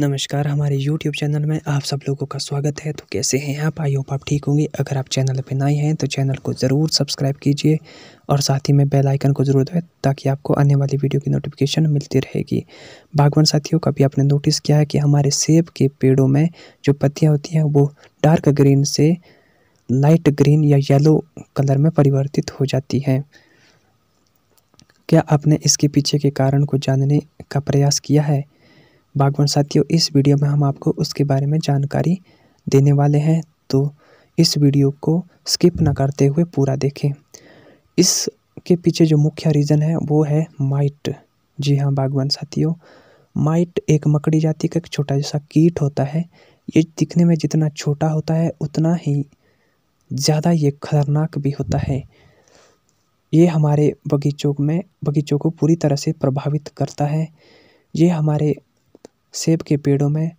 नमस्कार हमारे YouTube channel में आप सब लोगों का स्वागत है तो कैसे हैं आप आई होप आप ठीक होंगे अगर आप चैनल पर नए हैं तो चैनल को ज़रूर सब्सक्राइब कीजिए और साथ ही में बेल आइकन को ज़रूर दबाएं ताकि आपको आने वाली वीडियो की नोटिफिकेशन मिलती रहेगी बागवान साथियों कभी आपने नोटिस किया है कि हमारे सेब के पेड़ों में जो पत्तियाँ होती हैं वो डार्क ग्रीन से लाइट ग्रीन या येलो कलर में परिवर्तित हो जाती हैं क्या आपने इसके पीछे के कारण को जानने का प्रयास किया है बागवान साथियों इस वीडियो में हम आपको उसके बारे में जानकारी देने वाले हैं तो इस वीडियो को स्किप ना करते हुए पूरा देखें इसके पीछे जो मुख्य रीज़न है वो है माइट जी हाँ बागवान साथियों माइट एक मकड़ी जाति का एक छोटा जैसा कीट होता है ये दिखने में जितना छोटा होता है उतना ही ज़्यादा ये खतरनाक भी होता है ये हमारे बगीचों में बगीचों को पूरी तरह से प्रभावित करता है ये हमारे सेब के पेड़ों में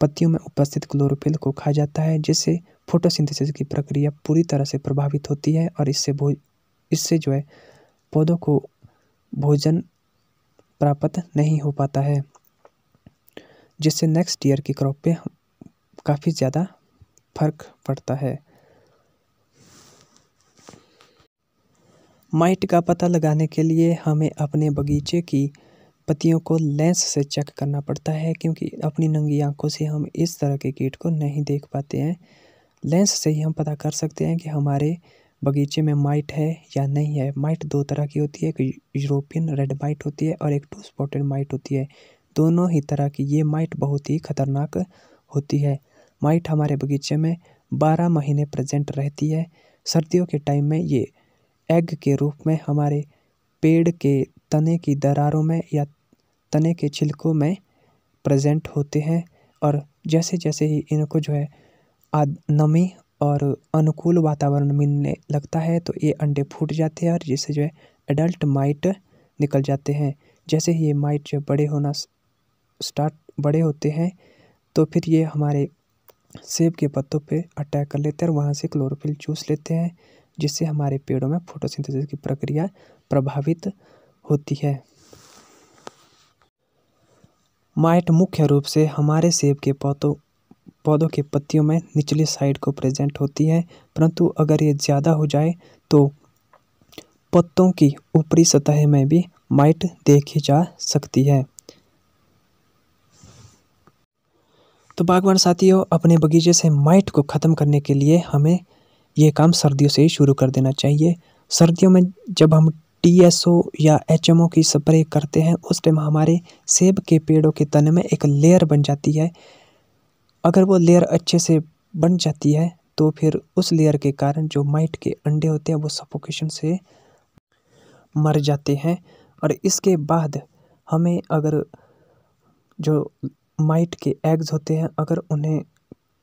पत्तियों में उपस्थित क्लोरोफिल को खा जाता है जिससे फोटोसिंथेसिस की प्रक्रिया पूरी तरह से प्रभावित होती है और इससे भो इससे जो है पौधों को भोजन प्राप्त नहीं हो पाता है जिससे नेक्स्ट ईयर की क्रॉप पे काफ़ी ज़्यादा फर्क पड़ता है माइट का पता लगाने के लिए हमें अपने बगीचे की पतियों को लेंस से चेक करना पड़ता है क्योंकि अपनी नंगी आंखों से हम इस तरह के कीट को नहीं देख पाते हैं लेंस से ही हम पता कर सकते हैं कि हमारे बगीचे में माइट है या नहीं है माइट दो तरह की होती है एक यूरोपियन रेड माइट होती है और एक टू स्पॉटेड माइट होती है दोनों ही तरह की ये माइट बहुत ही खतरनाक होती है माइट हमारे बगीचे में बारह महीने प्रजेंट रहती है सर्दियों के टाइम में ये एग के रूप में हमारे पेड़ के तने की दरारों में या तने के छिलकों में प्रेजेंट होते हैं और जैसे जैसे ही इनको जो है नमी और अनुकूल वातावरण मिलने लगता है तो ये अंडे फूट जाते हैं और जिससे जो है एडल्ट माइट निकल जाते हैं जैसे ही ये माइट जो बड़े होना स्टार्ट बड़े होते हैं तो फिर ये हमारे सेब के पत्तों पे अटैक कर लेते हैं और वहाँ से क्लोरोफिल चूस लेते हैं जिससे हमारे पेड़ों में फोटोसिंथेसिस की प्रक्रिया प्रभावित होती है माइट मुख्य रूप से हमारे सेब के पौधों पौधों के पत्तियों में निचली साइड को प्रेजेंट होती है परंतु अगर ये ज़्यादा हो जाए तो पत्तों की ऊपरी सतह में भी माइट देखी जा सकती है तो बागवान साथियों अपने बगीचे से माइट को ख़त्म करने के लिए हमें ये काम सर्दियों से ही शुरू कर देना चाहिए सर्दियों में जब हम टी एस ओ या एच एम ओ की स्प्रे करते हैं उस टाइम हमारे सेब के पेड़ों के तने में एक लेयर बन जाती है अगर वो लेयर अच्छे से बन जाती है तो फिर उस लेयर के कारण जो माइट के अंडे होते हैं वो सफोकेशन से मर जाते हैं और इसके बाद हमें अगर जो माइट के एग्ज़ होते हैं अगर उन्हें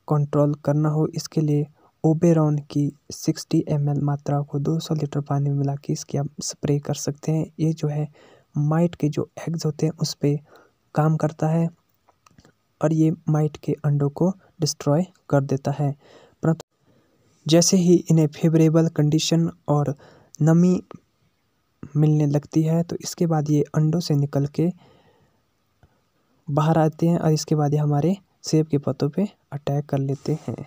कंट्रोल करना हो इसके लिए ओबेरॉन की सिक्सटी एम मात्रा को 200 लीटर पानी में मिला के इसकी आप स्प्रे कर सकते हैं ये जो है माइट के जो एग्ज़ होते हैं उस पर काम करता है और ये माइट के अंडों को डिस्ट्रॉय कर देता है परंतु जैसे ही इन्हें फेवरेबल कंडीशन और नमी मिलने लगती है तो इसके बाद ये अंडों से निकल के बाहर आते हैं और इसके बाद ये हमारे सेब के पत्तों पे अटैक कर लेते हैं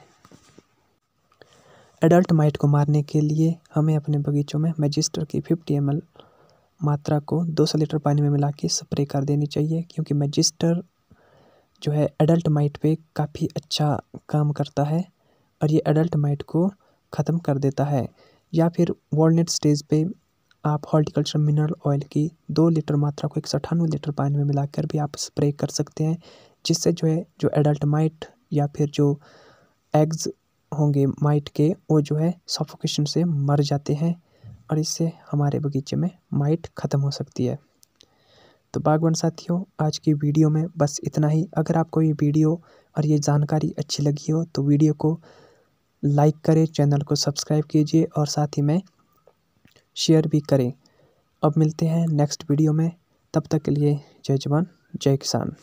एडल्ट माइट को मारने के लिए हमें अपने बगीचों में मैजिस्टर की फिफ्टी एम मात्रा को दो सौ लीटर पानी में मिला के स्प्रे कर देनी चाहिए क्योंकि मैजिस्टर जो है एडल्ट माइट पे काफ़ी अच्छा काम करता है और ये एडल्ट माइट को ख़त्म कर देता है या फिर वॉलनेट स्टेज पे आप हॉर्टिकल्चर मिनरल ऑयल की दो लीटर मात्रा को एक सौ अठानवे लीटर पानी में मिलाकर भी आप स्प्रे कर सकते हैं जिससे जो है जो एडल्ट माइट या फिर जो एग्ज़ होंगे माइट के वो जो है सफोकेशन से मर जाते हैं और इससे हमारे बगीचे में माइट ख़त्म हो सकती है तो बागवान साथियों आज की वीडियो में बस इतना ही अगर आपको ये वीडियो और ये जानकारी अच्छी लगी हो तो वीडियो को लाइक करें चैनल को सब्सक्राइब कीजिए और साथ ही में शेयर भी करें अब मिलते हैं नेक्स्ट वीडियो में तब तक के लिए जय जवान जय किसान